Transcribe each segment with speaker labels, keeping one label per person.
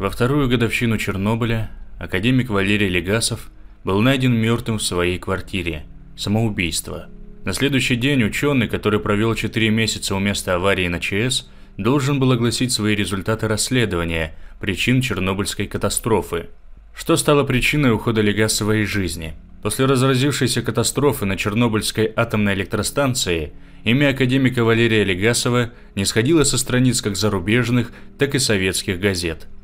Speaker 1: Во вторую годовщину Чернобыля академик Валерий Легасов был найден мертвым в своей квартире. Самоубийство. На следующий день ученый, который провел 4 месяца у места аварии на ЧС, должен был огласить свои результаты расследования причин Чернобыльской катастрофы. Что стало причиной ухода Легасова из жизни? После разразившейся катастрофы на Чернобыльской атомной электростанции имя академика Валерия Легасова не сходило со страниц как зарубежных, так и советских газет –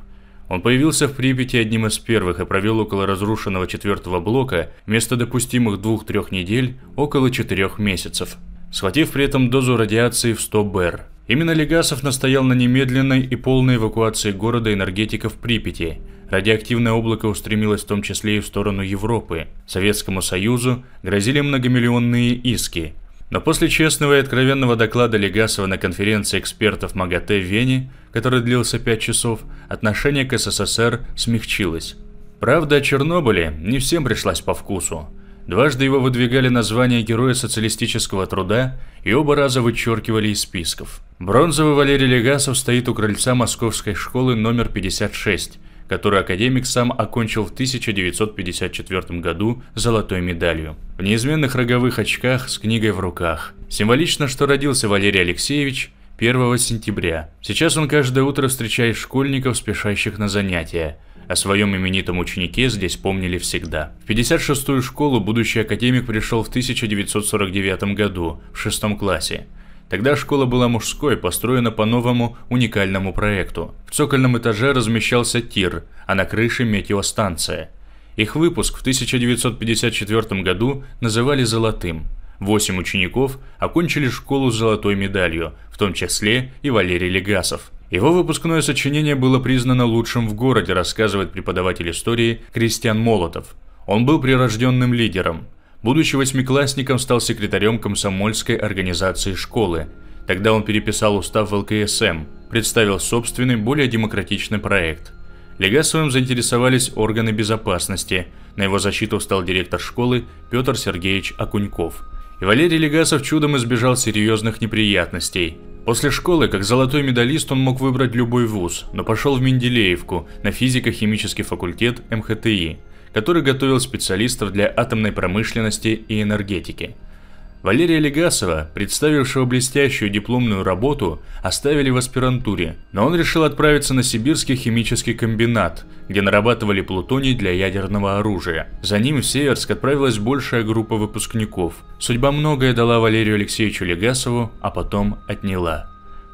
Speaker 1: он появился в Припяти одним из первых и провел около разрушенного четвертого блока вместо допустимых двух-трех недель около четырех месяцев, схватив при этом дозу радиации в 100 БР. Именно Легасов настоял на немедленной и полной эвакуации города энергетиков Припяти. Радиоактивное облако устремилось в том числе и в сторону Европы. Советскому Союзу грозили многомиллионные иски – но после честного и откровенного доклада Легасова на конференции экспертов МАГАТЭ в Вене, который длился 5 часов, отношение к СССР смягчилось. Правда, о Чернобыле не всем пришлась по вкусу. Дважды его выдвигали на Героя социалистического труда и оба раза вычеркивали из списков. Бронзовый Валерий Легасов стоит у крыльца Московской школы номер 56, который академик сам окончил в 1954 году золотой медалью. В неизменных роговых очках с книгой в руках. Символично, что родился Валерий Алексеевич 1 сентября. Сейчас он каждое утро встречает школьников, спешащих на занятия. О своем именитом ученике здесь помнили всегда. В 56-ю школу будущий академик пришел в 1949 году, в шестом классе. Тогда школа была мужской, построена по новому уникальному проекту. В цокольном этаже размещался тир, а на крыше метеостанция. Их выпуск в 1954 году называли «золотым». Восемь учеников окончили школу с золотой медалью, в том числе и Валерий Легасов. Его выпускное сочинение было признано лучшим в городе, рассказывает преподаватель истории Кристиан Молотов. Он был прирожденным лидером, Будучи восьмиклассником, стал секретарем комсомольской организации школы. Тогда он переписал устав в ЛКСМ, представил собственный, более демократичный проект. Легасовым заинтересовались органы безопасности. На его защиту стал директор школы Петр Сергеевич Акуньков. И Валерий Легасов чудом избежал серьезных неприятностей. После школы, как золотой медалист, он мог выбрать любой вуз, но пошел в Менделеевку, на физико-химический факультет МХТИ, который готовил специалистов для атомной промышленности и энергетики. Валерия Легасова, представившего блестящую дипломную работу, оставили в аспирантуре, но он решил отправиться на сибирский химический комбинат, где нарабатывали плутоний для ядерного оружия. За ним в Северск отправилась большая группа выпускников. Судьба многое дала Валерию Алексеевичу Легасову, а потом отняла.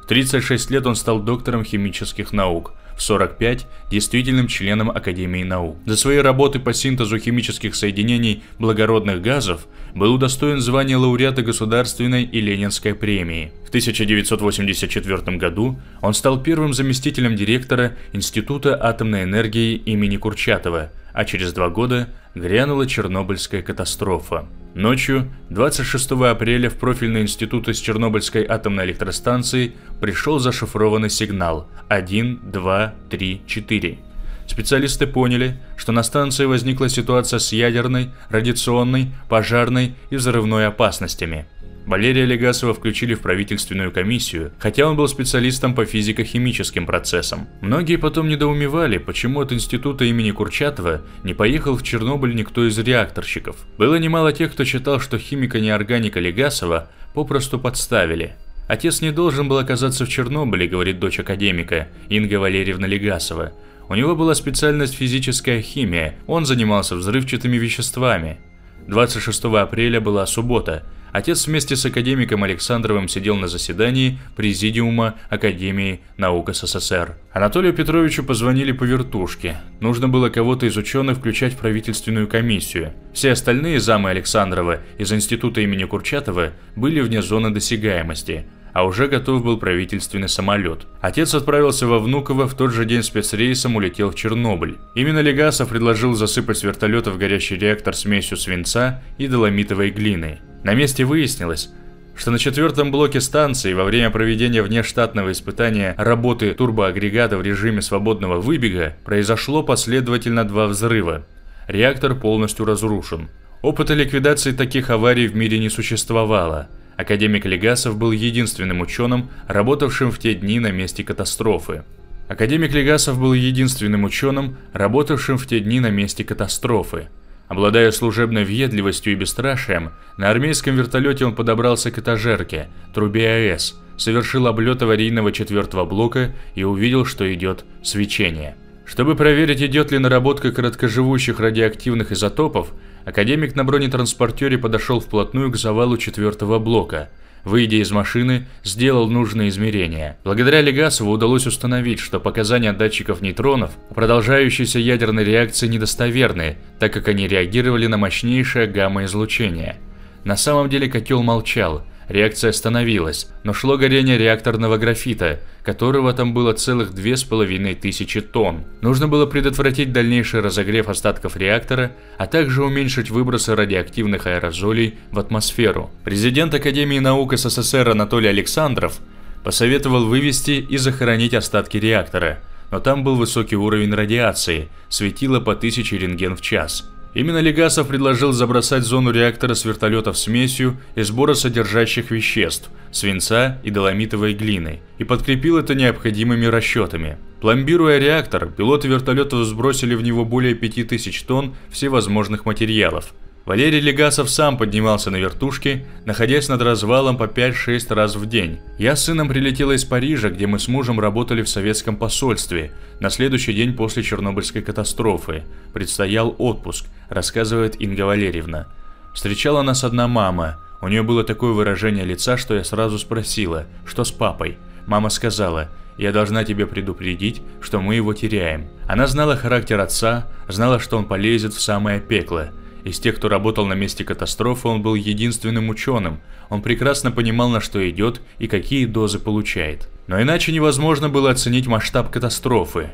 Speaker 1: В 36 лет он стал доктором химических наук, в 45 действительным членом Академии наук. За свои работы по синтезу химических соединений благородных газов был удостоен звания лауреата Государственной и Ленинской премии. В 1984 году он стал первым заместителем директора Института атомной энергии имени Курчатова, а через два года грянула Чернобыльская катастрофа. Ночью 26 апреля в профильный институт из Чернобыльской атомной электростанции пришел зашифрованный сигнал 1 2 3 4. Специалисты поняли, что на станции возникла ситуация с ядерной, радиационной, пожарной и взрывной опасностями – Валерия Легасова включили в правительственную комиссию, хотя он был специалистом по физико-химическим процессам. Многие потом недоумевали, почему от института имени Курчатова не поехал в Чернобыль никто из реакторщиков. Было немало тех, кто считал, что химика-неорганика Легасова попросту подставили. Отец не должен был оказаться в Чернобыле, говорит дочь академика Инга Валерьевна Легасова. У него была специальность физическая химия, он занимался взрывчатыми веществами. 26 апреля была суббота – Отец вместе с академиком Александровым сидел на заседании Президиума Академии наук СССР. Анатолию Петровичу позвонили по вертушке. Нужно было кого-то из ученых включать в правительственную комиссию. Все остальные замы Александрова из института имени Курчатова были вне зоны досягаемости – а уже готов был правительственный самолет. Отец отправился во Внуково, в тот же день спецрейсом улетел в Чернобыль. Именно Легасов предложил засыпать с вертолета в горящий реактор смесью свинца и доломитовой глины. На месте выяснилось, что на четвертом блоке станции во время проведения внештатного испытания работы турбоагрегата в режиме свободного выбега произошло последовательно два взрыва. Реактор полностью разрушен. Опыта ликвидации таких аварий в мире не существовало – Академик Легасов был единственным ученым, работавшим в те дни на месте катастрофы. Академик Легасов был единственным ученым, работавшим в те дни на месте катастрофы. Обладая служебной въедливостью и бесстрашием, на армейском вертолете он подобрался к этажерке, трубе АЭС, совершил облет аварийного четвертого блока и увидел, что идет свечение. Чтобы проверить, идет ли наработка короткоживущих радиоактивных изотопов, Академик на бронетранспортере подошел вплотную к завалу четвертого блока. Выйдя из машины, сделал нужные измерения. Благодаря Легасову удалось установить, что показания датчиков нейтронов о продолжающейся ядерной реакции недостоверны, так как они реагировали на мощнейшее гамма-излучение. На самом деле котел молчал – Реакция остановилась, но шло горение реакторного графита, которого там было целых две с половиной тысячи тонн. Нужно было предотвратить дальнейший разогрев остатков реактора, а также уменьшить выбросы радиоактивных аэрозолей в атмосферу. Президент Академии наук СССР Анатолий Александров посоветовал вывести и захоронить остатки реактора, но там был высокий уровень радиации, светило по 1000 рентген в час – Именно Легасов предложил забросать зону реактора с вертолетов смесью из содержащих веществ – свинца и доломитовой глины, и подкрепил это необходимыми расчетами. Пломбируя реактор, пилоты вертолетов сбросили в него более 5000 тонн всевозможных материалов, Валерий Легасов сам поднимался на вертушки, находясь над развалом по 5-6 раз в день. Я с сыном прилетела из Парижа, где мы с мужем работали в советском посольстве. На следующий день после Чернобыльской катастрофы. Предстоял отпуск, рассказывает Инга Валерьевна. Встречала нас одна мама. У нее было такое выражение лица, что я сразу спросила, что с папой. Мама сказала, я должна тебе предупредить, что мы его теряем. Она знала характер отца, знала, что он полезет в самое пекло – из тех, кто работал на месте катастрофы, он был единственным ученым. Он прекрасно понимал, на что идет и какие дозы получает. Но иначе невозможно было оценить масштаб катастрофы.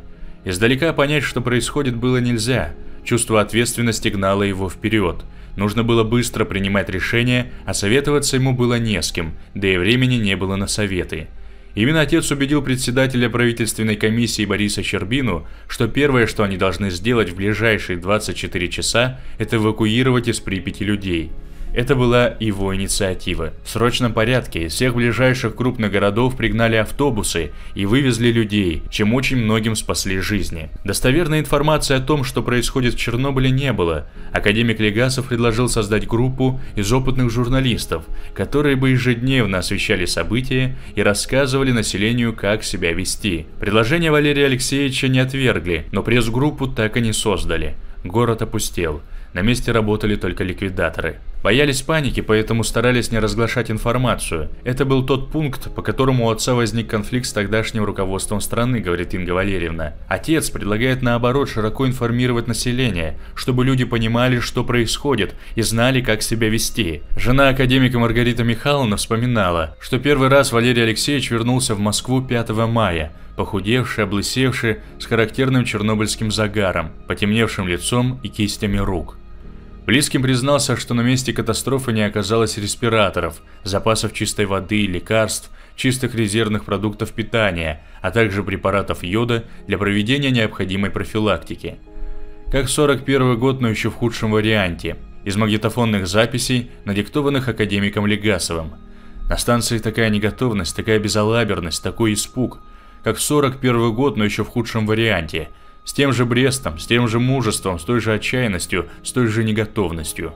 Speaker 1: Издалека понять, что происходит, было нельзя. Чувство ответственности гнало его вперед. Нужно было быстро принимать решения, а советоваться ему было не с кем, да и времени не было на советы. Именно отец убедил председателя правительственной комиссии Бориса Щербину, что первое, что они должны сделать в ближайшие 24 часа, это эвакуировать из Припяти людей – это была его инициатива. В срочном порядке из всех ближайших крупных городов пригнали автобусы и вывезли людей, чем очень многим спасли жизни. Достоверной информации о том, что происходит в Чернобыле, не было. Академик Легасов предложил создать группу из опытных журналистов, которые бы ежедневно освещали события и рассказывали населению, как себя вести. Предложение Валерия Алексеевича не отвергли, но пресс-группу так и не создали. Город опустел. На месте работали только ликвидаторы. Боялись паники, поэтому старались не разглашать информацию. Это был тот пункт, по которому у отца возник конфликт с тогдашним руководством страны, говорит Инга Валерьевна. Отец предлагает наоборот широко информировать население, чтобы люди понимали, что происходит, и знали, как себя вести. Жена академика Маргарита Михайловна вспоминала, что первый раз Валерий Алексеевич вернулся в Москву 5 мая, похудевший, облысевший, с характерным чернобыльским загаром, потемневшим лицом и кистями рук. Близким признался, что на месте катастрофы не оказалось респираторов, запасов чистой воды и лекарств, чистых резервных продуктов питания, а также препаратов йода для проведения необходимой профилактики. Как 41 год, но еще в худшем варианте, из магнитофонных записей, надиктованных академиком Легасовым. На станции такая неготовность, такая безалаберность, такой испуг. Как в 41 год, но еще в худшем варианте – с тем же Брестом, с тем же мужеством, с той же отчаянностью, с той же неготовностью.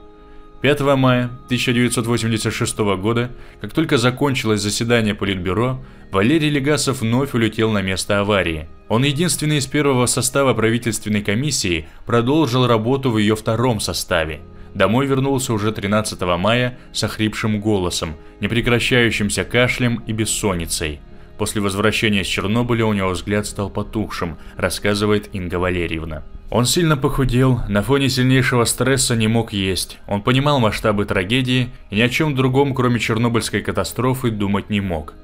Speaker 1: 5 мая 1986 года, как только закончилось заседание Политбюро, Валерий Легасов вновь улетел на место аварии. Он единственный из первого состава правительственной комиссии продолжил работу в ее втором составе. Домой вернулся уже 13 мая с охрипшим голосом, непрекращающимся кашлем и бессонницей – После возвращения с Чернобыля у него взгляд стал потухшим, рассказывает Инга Валерьевна. Он сильно похудел, на фоне сильнейшего стресса не мог есть. Он понимал масштабы трагедии и ни о чем другом, кроме чернобыльской катастрофы, думать не мог.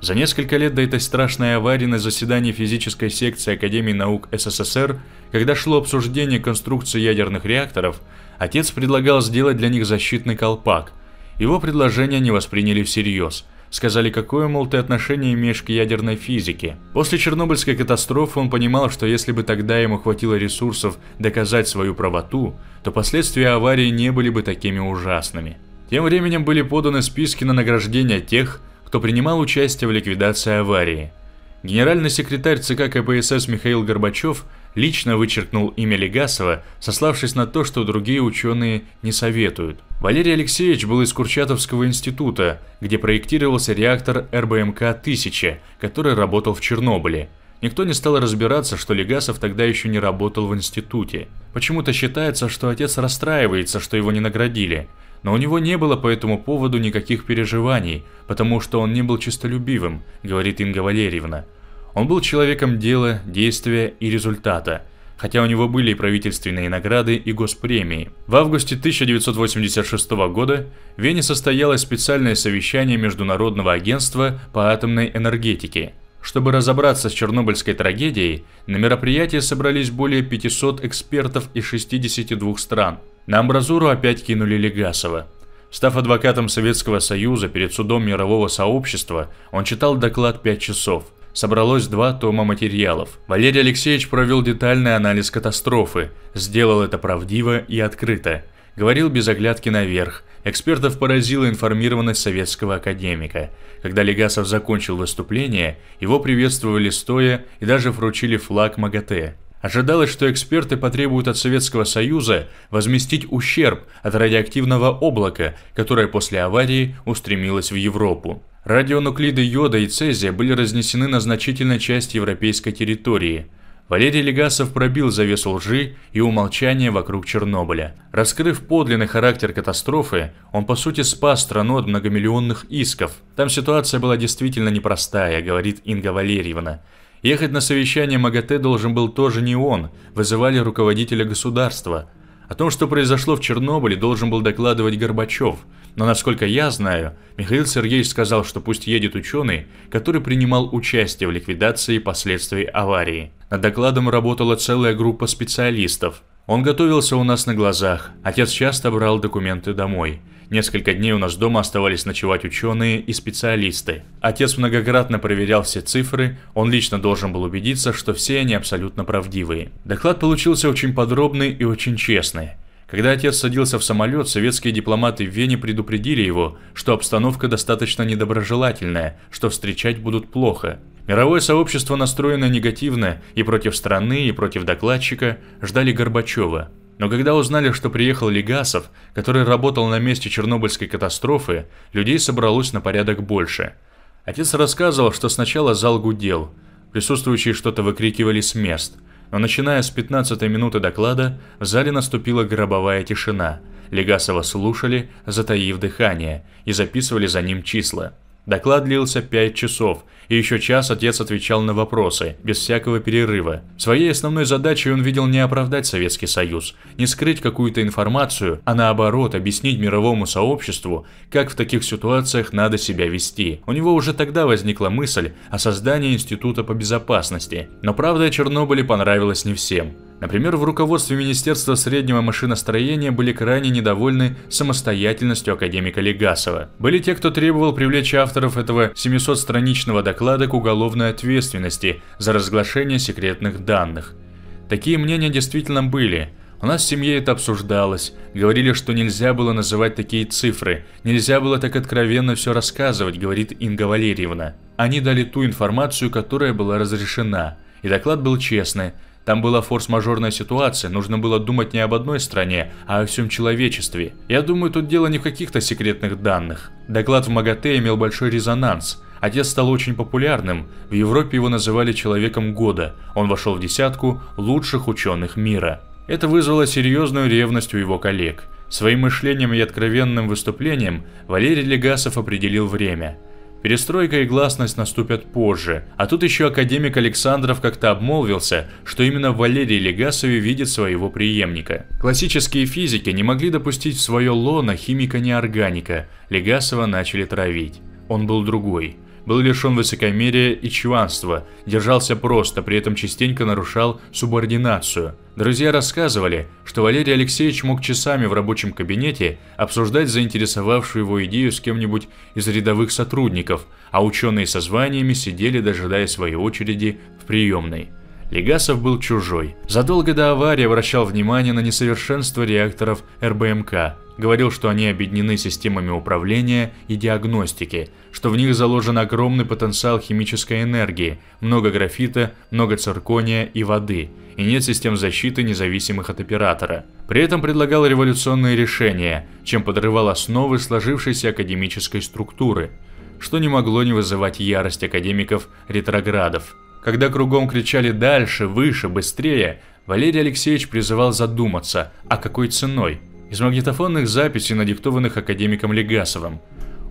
Speaker 1: За несколько лет до этой страшной аварии на заседании физической секции Академии наук СССР, когда шло обсуждение конструкции ядерных реакторов, отец предлагал сделать для них защитный колпак. Его предложение не восприняли всерьез – Сказали, какое, мол, ты отношение имеешь к ядерной физике. После Чернобыльской катастрофы он понимал, что если бы тогда ему хватило ресурсов доказать свою правоту, то последствия аварии не были бы такими ужасными. Тем временем были поданы списки на награждение тех, кто принимал участие в ликвидации аварии. Генеральный секретарь ЦК КПСС Михаил Горбачев лично вычеркнул имя Легасова, сославшись на то, что другие ученые не советуют. Валерий Алексеевич был из Курчатовского института, где проектировался реактор РБМК-1000, который работал в Чернобыле. Никто не стал разбираться, что Легасов тогда еще не работал в институте. Почему-то считается, что отец расстраивается, что его не наградили. Но у него не было по этому поводу никаких переживаний, потому что он не был чистолюбивым, говорит Инга Валерьевна. Он был человеком дела, действия и результата – хотя у него были и правительственные награды и госпремии. В августе 1986 года в Вене состоялось специальное совещание Международного агентства по атомной энергетике. Чтобы разобраться с чернобыльской трагедией, на мероприятии собрались более 500 экспертов из 62 стран. На амбразуру опять кинули Легасова. Став адвокатом Советского Союза перед судом мирового сообщества, он читал доклад 5 часов – собралось два тома материалов. Валерий Алексеевич провел детальный анализ катастрофы, сделал это правдиво и открыто. Говорил без оглядки наверх. Экспертов поразила информированность советского академика. Когда Легасов закончил выступление, его приветствовали стоя и даже вручили флаг МАГАТЭ. Ожидалось, что эксперты потребуют от Советского Союза возместить ущерб от радиоактивного облака, которое после аварии устремилось в Европу. Радионуклиды йода и цезия были разнесены на значительной части европейской территории. Валерий Легасов пробил завесу лжи и умолчания вокруг Чернобыля. Раскрыв подлинный характер катастрофы, он по сути спас страну от многомиллионных исков. Там ситуация была действительно непростая, говорит Инга Валерьевна. Ехать на совещание МАГАТЭ должен был тоже не он, вызывали руководителя государства. О том, что произошло в Чернобыле, должен был докладывать Горбачев – но насколько я знаю, Михаил Сергеевич сказал, что пусть едет ученый, который принимал участие в ликвидации последствий аварии. Над докладом работала целая группа специалистов. Он готовился у нас на глазах, отец часто брал документы домой. Несколько дней у нас дома оставались ночевать ученые и специалисты. Отец многократно проверял все цифры, он лично должен был убедиться, что все они абсолютно правдивые. Доклад получился очень подробный и очень честный. Когда отец садился в самолет, советские дипломаты в Вене предупредили его, что обстановка достаточно недоброжелательная, что встречать будут плохо. Мировое сообщество настроено негативно и против страны, и против докладчика, ждали Горбачева. Но когда узнали, что приехал Легасов, который работал на месте Чернобыльской катастрофы, людей собралось на порядок больше. Отец рассказывал, что сначала зал гудел, присутствующие что-то выкрикивали с мест – но начиная с 15 минуты доклада в зале наступила гробовая тишина. Легасова слушали, затаив дыхание, и записывали за ним числа – Доклад длился пять часов, и еще час отец отвечал на вопросы, без всякого перерыва. Своей основной задачей он видел не оправдать Советский Союз, не скрыть какую-то информацию, а наоборот объяснить мировому сообществу, как в таких ситуациях надо себя вести. У него уже тогда возникла мысль о создании Института по безопасности, но правда о Чернобыле понравилась не всем. Например, в руководстве Министерства среднего машиностроения были крайне недовольны самостоятельностью академика Легасова. Были те, кто требовал привлечь авторов этого 700-страничного доклада к уголовной ответственности за разглашение секретных данных. Такие мнения действительно были. У нас в семье это обсуждалось. Говорили, что нельзя было называть такие цифры, нельзя было так откровенно все рассказывать, говорит Инга Валерьевна. Они дали ту информацию, которая была разрешена. И доклад был честный, там была форс-мажорная ситуация, нужно было думать не об одной стране, а о всем человечестве. Я думаю, тут дело не в каких-то секретных данных. Доклад в МАГАТЭ имел большой резонанс. Отец стал очень популярным, в Европе его называли «человеком года», он вошел в десятку лучших ученых мира. Это вызвало серьезную ревность у его коллег. Своим мышлением и откровенным выступлением Валерий Легасов определил время – Перестройка и гласность наступят позже, а тут еще академик Александров как-то обмолвился, что именно Валерий Легасове видит своего преемника. Классические физики не могли допустить в свое лоно химика-неорганика, Легасова начали травить. Он был другой – был лишен высокомерия и чванства, держался просто, при этом частенько нарушал субординацию. Друзья рассказывали, что Валерий Алексеевич мог часами в рабочем кабинете обсуждать заинтересовавшую его идею с кем-нибудь из рядовых сотрудников, а ученые со званиями сидели, дожидая своей очереди в приемной. Легасов был чужой. Задолго до аварии обращал внимание на несовершенство реакторов РБМК, говорил, что они объединены системами управления и диагностики, что в них заложен огромный потенциал химической энергии, много графита, много циркония и воды, и нет систем защиты, независимых от оператора. При этом предлагал революционные решения, чем подрывал основы сложившейся академической структуры, что не могло не вызывать ярость академиков-ретроградов. Когда кругом кричали «дальше», «выше», «быстрее», Валерий Алексеевич призывал задуматься, а какой ценой – из магнитофонных записей, надиктованных академиком Легасовым.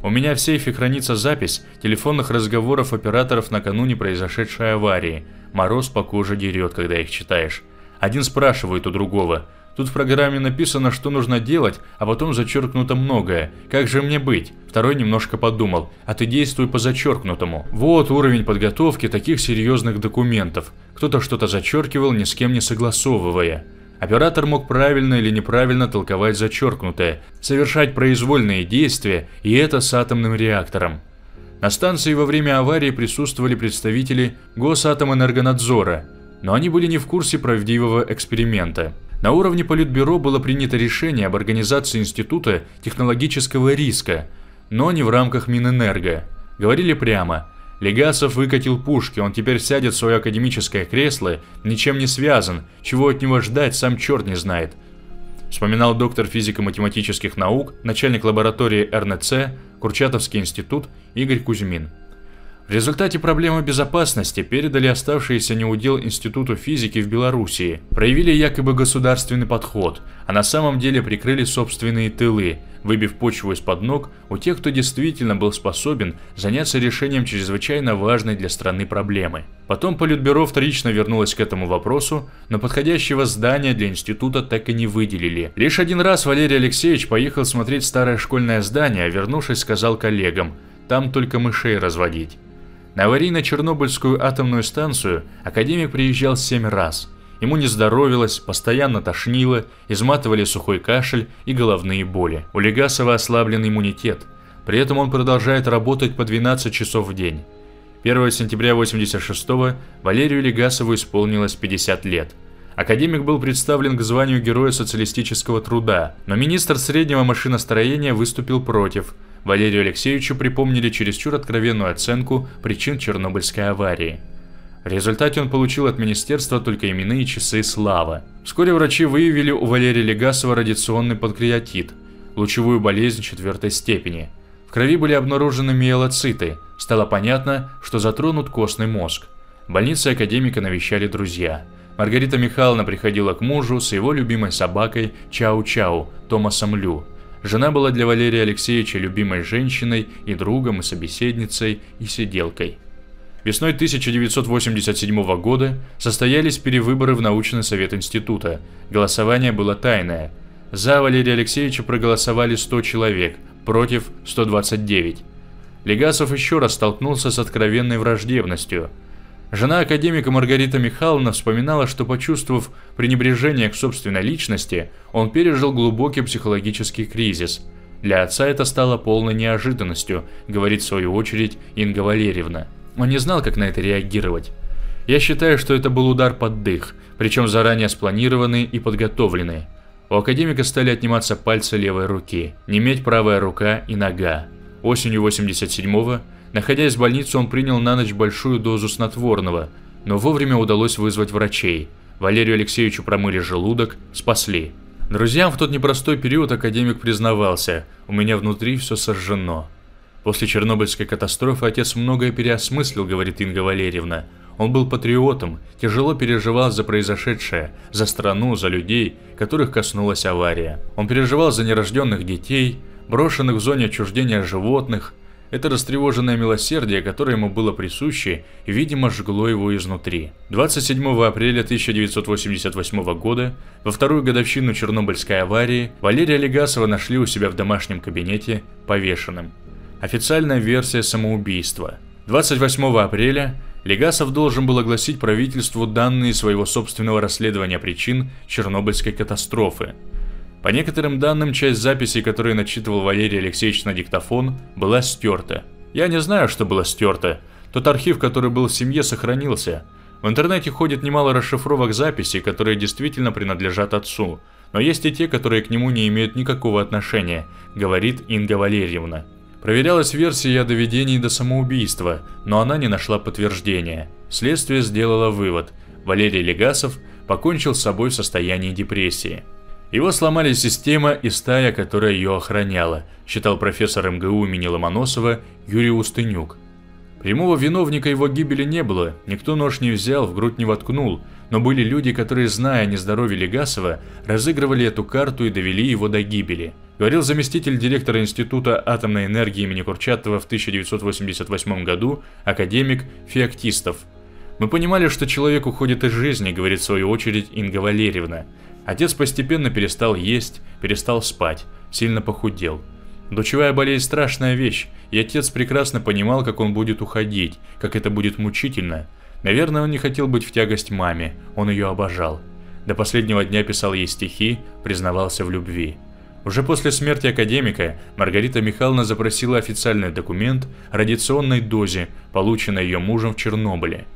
Speaker 1: У меня в сейфе хранится запись телефонных разговоров операторов накануне произошедшей аварии. Мороз по коже дерет, когда их читаешь. Один спрашивает у другого. Тут в программе написано, что нужно делать, а потом зачеркнуто многое. Как же мне быть? Второй немножко подумал. А ты действуй по зачеркнутому. Вот уровень подготовки таких серьезных документов. Кто-то что-то зачеркивал, ни с кем не согласовывая. Оператор мог правильно или неправильно толковать зачеркнутое, совершать произвольные действия, и это с атомным реактором. На станции во время аварии присутствовали представители Госатомэнергонадзора, но они были не в курсе правдивого эксперимента. На уровне Политбюро было принято решение об организации Института технологического риска, но не в рамках Минэнерго. Говорили прямо – Легасов выкатил пушки, он теперь сядет в свое академическое кресло, ничем не связан, чего от него ждать, сам черт не знает. Вспоминал доктор физико-математических наук, начальник лаборатории РНЦ, Курчатовский институт Игорь Кузьмин. В результате проблемы безопасности передали оставшиеся неудел Институту физики в Белоруссии, проявили якобы государственный подход, а на самом деле прикрыли собственные тылы, выбив почву из-под ног у тех, кто действительно был способен заняться решением чрезвычайно важной для страны проблемы. Потом Политбюро вторично вернулось к этому вопросу, но подходящего здания для института так и не выделили. Лишь один раз Валерий Алексеевич поехал смотреть старое школьное здание, а вернувшись, сказал коллегам, там только мышей разводить. На аварийно-чернобыльскую атомную станцию академик приезжал семь раз. Ему не здоровилось, постоянно тошнило, изматывали сухой кашель и головные боли. У Легасова ослаблен иммунитет. При этом он продолжает работать по 12 часов в день. 1 сентября 1986 го Валерию Легасову исполнилось 50 лет. Академик был представлен к званию Героя социалистического труда, но министр среднего машиностроения выступил против – Валерию Алексеевичу припомнили чересчур откровенную оценку причин Чернобыльской аварии. В результате он получил от министерства только именные часы славы. Вскоре врачи выявили у Валерия Легасова радиационный панкреатит, лучевую болезнь четвертой степени. В крови были обнаружены миелоциты, стало понятно, что затронут костный мозг. В больнице академика навещали друзья. Маргарита Михайловна приходила к мужу с его любимой собакой Чау-Чау, Томасом Лю. Жена была для Валерия Алексеевича любимой женщиной и другом, и собеседницей, и сиделкой. Весной 1987 года состоялись перевыборы в научный совет института. Голосование было тайное. За Валерия Алексеевича проголосовали 100 человек, против 129. Легасов еще раз столкнулся с откровенной враждебностью – Жена академика Маргарита Михайловна вспоминала, что почувствовав пренебрежение к собственной личности, он пережил глубокий психологический кризис. Для отца это стало полной неожиданностью, говорит в свою очередь Инга Валерьевна. Он не знал, как на это реагировать. Я считаю, что это был удар под дых, причем заранее спланированный и подготовленный. У академика стали отниматься пальцы левой руки, неметь правая рука и нога. Осенью 87-го Находясь в больнице, он принял на ночь большую дозу снотворного, но вовремя удалось вызвать врачей. Валерию Алексеевичу промыли желудок, спасли. Друзьям в тот непростой период академик признавался «У меня внутри все сожжено». После Чернобыльской катастрофы отец многое переосмыслил, говорит Инга Валерьевна. Он был патриотом, тяжело переживал за произошедшее, за страну, за людей, которых коснулась авария. Он переживал за нерожденных детей, брошенных в зоне отчуждения животных – это растревоженное милосердие, которое ему было присуще, видимо, жгло его изнутри. 27 апреля 1988 года, во вторую годовщину Чернобыльской аварии, Валерия Легасова нашли у себя в домашнем кабинете повешенным. Официальная версия самоубийства. 28 апреля Легасов должен был огласить правительству данные своего собственного расследования причин Чернобыльской катастрофы. По некоторым данным, часть записей, которые начитывал Валерий Алексеевич на диктофон, была стерта. Я не знаю, что было стерто. Тот архив, который был в семье, сохранился. В интернете ходит немало расшифровок записей, которые действительно принадлежат отцу, но есть и те, которые к нему не имеют никакого отношения, говорит Инга Валерьевна. Проверялась версия о доведении до самоубийства, но она не нашла подтверждения. Следствие сделало вывод – Валерий Легасов покончил с собой в состоянии депрессии. Его сломали система и стая, которая ее охраняла, считал профессор МГУ имени Ломоносова Юрий Устынюк. Прямого виновника его гибели не было, никто нож не взял, в грудь не воткнул, но были люди, которые, зная о нездоровье Легасова, разыгрывали эту карту и довели его до гибели. Говорил заместитель директора Института атомной энергии имени Курчатова в 1988 году академик Феоктистов. «Мы понимали, что человек уходит из жизни», — говорит в свою очередь Инга Валерьевна. Отец постепенно перестал есть, перестал спать, сильно похудел. Лучевая болезнь – страшная вещь, и отец прекрасно понимал, как он будет уходить, как это будет мучительно. Наверное, он не хотел быть в тягость маме, он ее обожал. До последнего дня писал ей стихи, признавался в любви. Уже после смерти академика Маргарита Михайловна запросила официальный документ о радиационной дозе, полученной ее мужем в Чернобыле –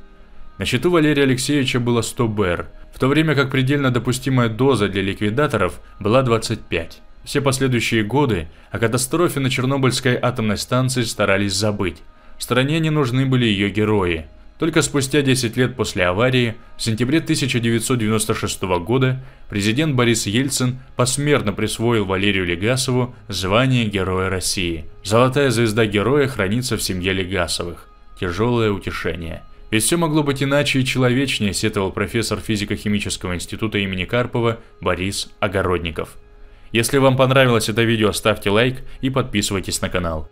Speaker 1: на счету Валерия Алексеевича было 100 БР, в то время как предельно допустимая доза для ликвидаторов была 25. Все последующие годы о катастрофе на Чернобыльской атомной станции старались забыть. В Стране не нужны были ее герои. Только спустя 10 лет после аварии, в сентябре 1996 года, президент Борис Ельцин посмертно присвоил Валерию Легасову звание Героя России. Золотая звезда героя хранится в семье Легасовых. Тяжелое утешение – ведь все могло быть иначе и человечнее, сетовал профессор физико-химического института имени Карпова Борис Огородников. Если вам понравилось это видео, ставьте лайк и подписывайтесь на канал.